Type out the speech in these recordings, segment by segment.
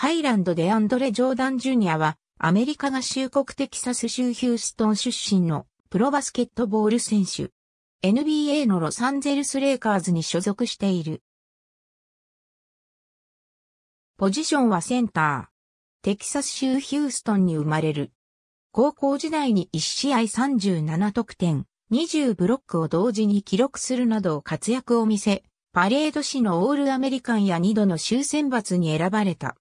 ハイランドでアンドレ・ジョーダン・ジュニアは、アメリカ合衆国テキサス州ヒューストン出身のプロバスケットボール選手。NBA のロサンゼルス・レイカーズに所属している。ポジションはセンター。テキサス州ヒューストンに生まれる。高校時代に1試合37得点、20ブロックを同時に記録するなど活躍を見せ、パレード市のオールアメリカンや2度の州選抜に選ばれた。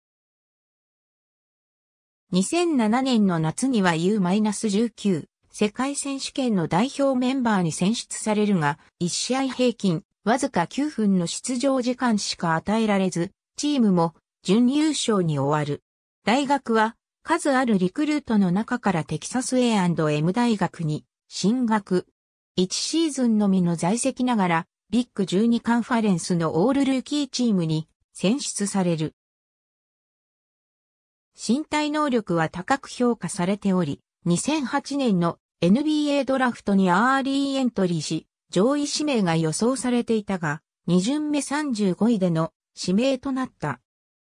2007年の夏には U-19 世界選手権の代表メンバーに選出されるが、1試合平均わずか9分の出場時間しか与えられず、チームも準優勝に終わる。大学は数あるリクルートの中からテキサス A&M 大学に進学。1シーズンのみの在籍ながら、ビッグ12カンファレンスのオールルーキーチームに選出される。身体能力は高く評価されており、2008年の NBA ドラフトにアーリーエントリーし、上位指名が予想されていたが、2巡目35位での指名となった。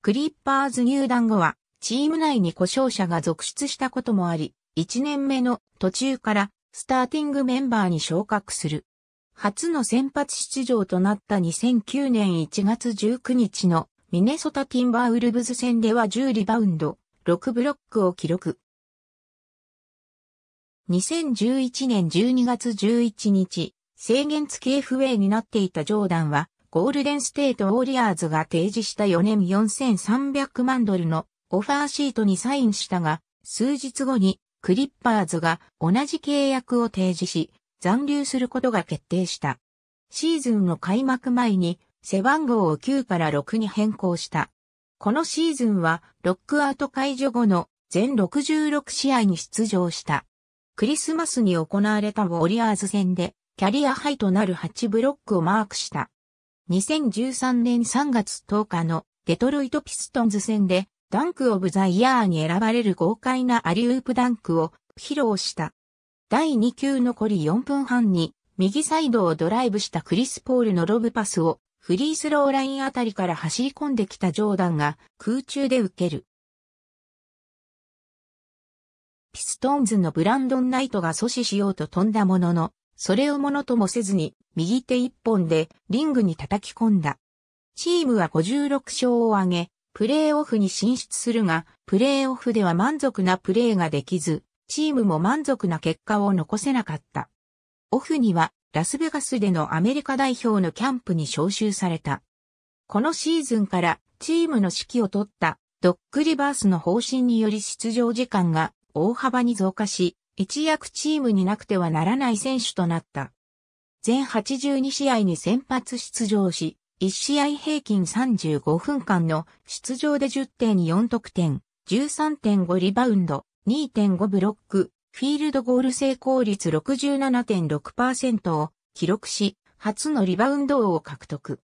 クリッパーズ入団後は、チーム内に故障者が続出したこともあり、1年目の途中からスターティングメンバーに昇格する。初の先発出場となった2009年1月19日のミネソタ・ティンバーウルブズ戦では10リバウンド、6ブロックを記録。2011年12月11日、制限付き FA になっていたジョーダンは、ゴールデンステート・ウォリアーズが提示した4年4300万ドルのオファーシートにサインしたが、数日後にクリッパーズが同じ契約を提示し、残留することが決定した。シーズンの開幕前に背番号を9から6に変更した。このシーズンはロックアウト解除後の全66試合に出場した。クリスマスに行われたウォリアーズ戦でキャリアハイとなる8ブロックをマークした。2013年3月10日のデトロイトピストンズ戦でダンクオブザイヤーに選ばれる豪快なアリウープダンクを披露した。第2球残り4分半に右サイドをドライブしたクリス・ポールのロブパスをフリースローラインあたりから走り込んできたジョーダンが空中で受ける。ピストンズのブランドン・ナイトが阻止しようと飛んだものの、それをものともせずに、右手一本でリングに叩き込んだ。チームは56勝を挙げ、プレーオフに進出するが、プレーオフでは満足なプレーができず、チームも満足な結果を残せなかった。オフにはラスベガスでのアメリカ代表のキャンプに招集された。このシーズンからチームの指揮を取ったドックリバースの方針により出場時間が大幅に増加し、一躍チームになくてはならない選手となった。全82試合に先発出場し、1試合平均35分間の出場で10.4得点、13.5リバウンド、2.5ブロック、フィールドゴール成功率67.6%を記録し、初のリバウンド王を獲得。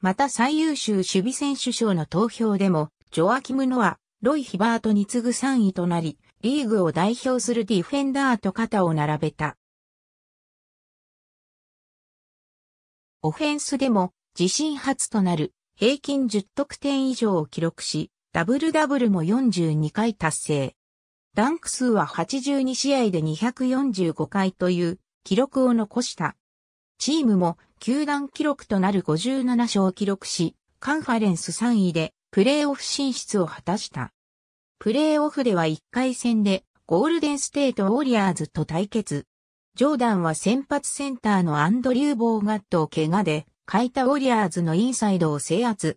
また最優秀守備選手賞の投票でも、ジョアキム・ノア、ロイ・ヒバートに次ぐ3位となり、リーグを代表するディフェンダーと肩を並べた。オフェンスでも自身初となる平均10得点以上を記録し、ダブルダブルも42回達成。ダンク数は82試合で245回という記録を残した。チームも球団記録となる57勝を記録し、カンファレンス3位でプレーオフ進出を果たした。プレーオフでは1回戦でゴールデンステートウォリアーズと対決。ジョーダンは先発センターのアンドリュー・ボーガットを怪我で、書いたウォリアーズのインサイドを制圧。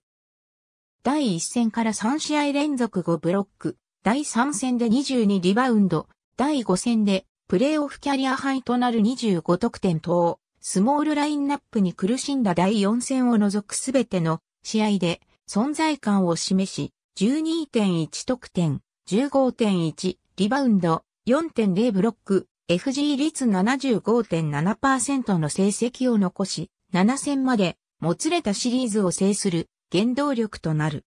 第1戦から3試合連続5ブロック、第3戦で22リバウンド、第5戦でプレーオフキャリアハイとなる25得点等、スモールラインナップに苦しんだ第4戦を除くすべての試合で存在感を示し、12.1得点、15.1リバウンド、4.0ブロック、FG 率75.7%の成績を残し、7戦までもつれたシリーズを制する原動力となる。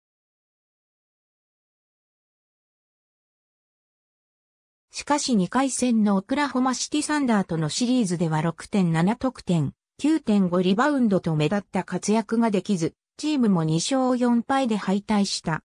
しかし2回戦のオクラホマシティサンダーとのシリーズでは6.7得点、9.5リバウンドと目立った活躍ができず、チームも2勝4敗で敗退した。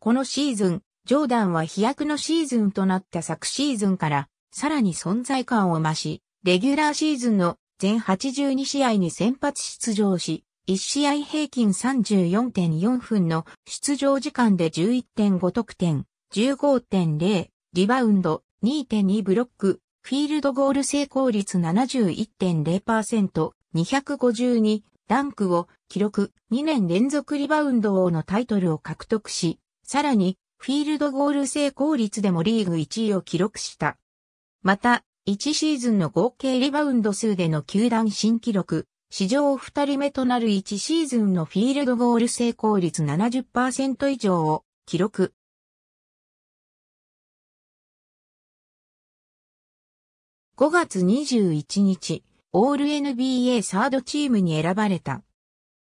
このシーズン、ジョーダンは飛躍のシーズンとなった昨シーズンから、さらに存在感を増し、レギュラーシーズンの全82試合に先発出場し、1試合平均34.4分の出場時間で11.5得点、15.0リバウンド、2.2ブロック、フィールドゴール成功率71.0%、252、ダンクを記録2年連続リバウンド王のタイトルを獲得し、さらにフィールドゴール成功率でもリーグ1位を記録した。また、1シーズンの合計リバウンド数での球団新記録、史上2人目となる1シーズンのフィールドゴール成功率70%以上を記録。5月21日、オール NBA サードチームに選ばれた。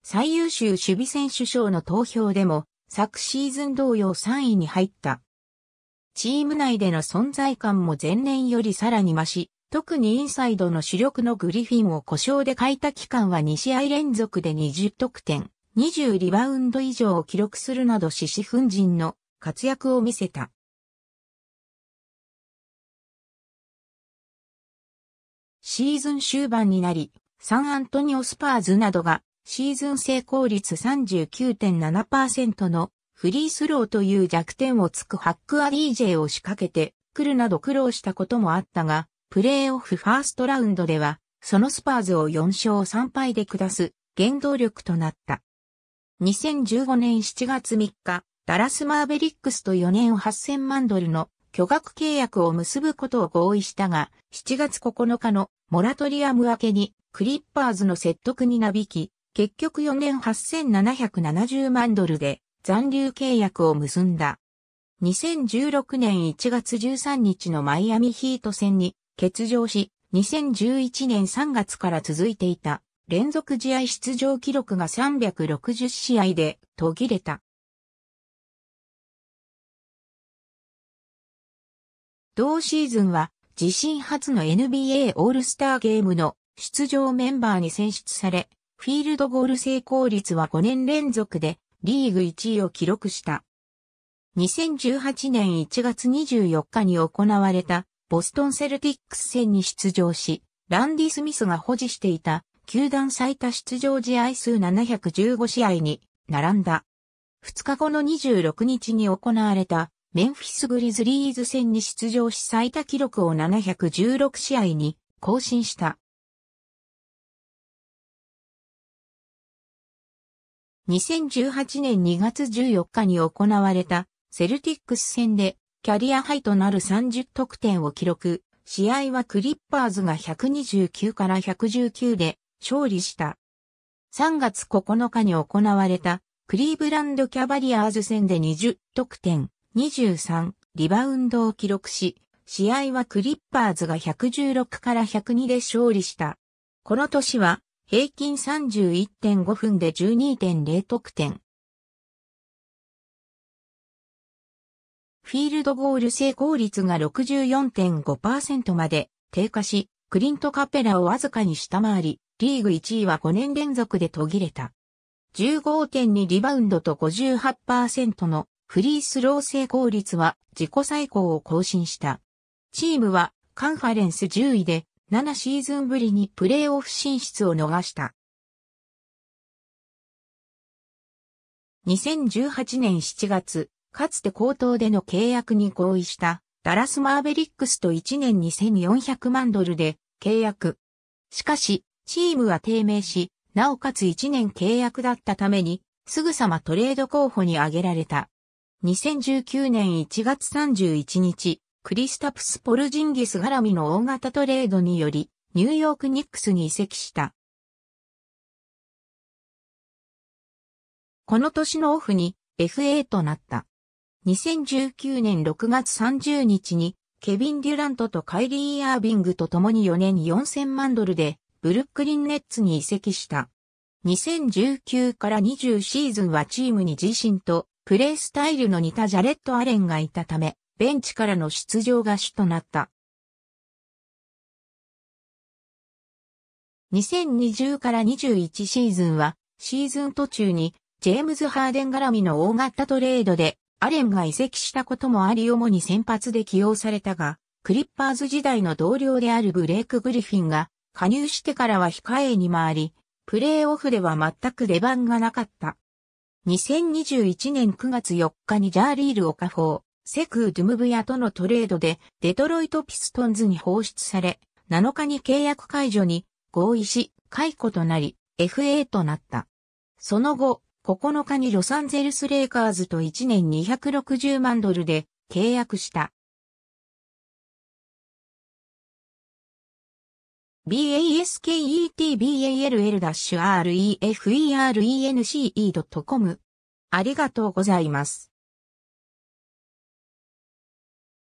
最優秀守備選手賞の投票でも、昨シーズン同様3位に入った。チーム内での存在感も前年よりさらに増し、特にインサイドの主力のグリフィンを故障で欠いた期間は2試合連続で20得点、20リバウンド以上を記録するなど獅子奮陣の活躍を見せた。シーズン終盤になり、サンアントニオスパーズなどがシーズン成功率39.7%のフリースローという弱点をつくハックア DJ を仕掛けて来るなど苦労したこともあったが、プレーオフファーストラウンドでは、そのスパーズを4勝3敗で下す原動力となった。2015年7月3日、ダラスマーベリックスと4年8000万ドルの巨額契約を結ぶことを合意したが、7月9日のモラトリアム明けにクリッパーズの説得になびき、結局4年8770万ドルで残留契約を結んだ。2016年1月13日のマイアミヒート戦に欠場し、2011年3月から続いていた連続試合出場記録が360試合で途切れた。同シーズンは自身初の NBA オールスターゲームの出場メンバーに選出され、フィールドゴール成功率は5年連続でリーグ1位を記録した。2018年1月24日に行われたボストンセルティックス戦に出場し、ランディ・スミスが保持していた球団最多出場試合数715試合に並んだ。2日後の26日に行われたメンフィスグリズリーズ戦に出場し最多記録を716試合に更新した。2018年2月14日に行われたセルティックス戦でキャリアハイとなる30得点を記録。試合はクリッパーズが129から119で勝利した。3月9日に行われたクリーブランドキャバリアーズ戦で20得点、23リバウンドを記録し、試合はクリッパーズが116から102で勝利した。この年は平均31.5分で12.0得点。フィールドゴール成功率が64.5%まで低下し、クリント・カペラをわずかに下回り、リーグ1位は5年連続で途切れた。15.2リバウンドと58%のフリースロー成功率は自己最高を更新した。チームはカンファレンス10位で7シーズンぶりにプレーオフ進出を逃した。2018年7月、かつて口頭での契約に合意したダラスマーベリックスと1年2400万ドルで契約。しかし、チームは低迷し、なおかつ1年契約だったために、すぐさまトレード候補に挙げられた。2019年1月31日、クリスタプス・ポルジンギス絡みの大型トレードにより、ニューヨーク・ニックスに移籍した。この年のオフに FA となった。2019年6月30日に、ケビン・デュラントとカイリー・アービングと共に4年4000万ドルで、ブルックリン・ネッツに移籍した。2019から20シーズンはチームに自身とプレースタイルの似たジャレット・アレンがいたため、ベンチからの出場が主となった。2020から21シーズンは、シーズン途中に、ジェームズ・ハーデン絡みの大型トレードで、アレンが移籍したこともあり主に先発で起用されたが、クリッパーズ時代の同僚であるブレイク・グリフィンが加入してからは控えに回り、プレーオフでは全く出番がなかった。2021年9月4日にジャーリール・オカフォー、セクー・ドゥムブヤとのトレードでデトロイト・ピストンズに放出され、7日に契約解除に合意し、解雇となり、FA となった。その後、9日にロサンゼルス・レイカーズと1年260万ドルで契約した。basketball-reference.com。ありがとうございます。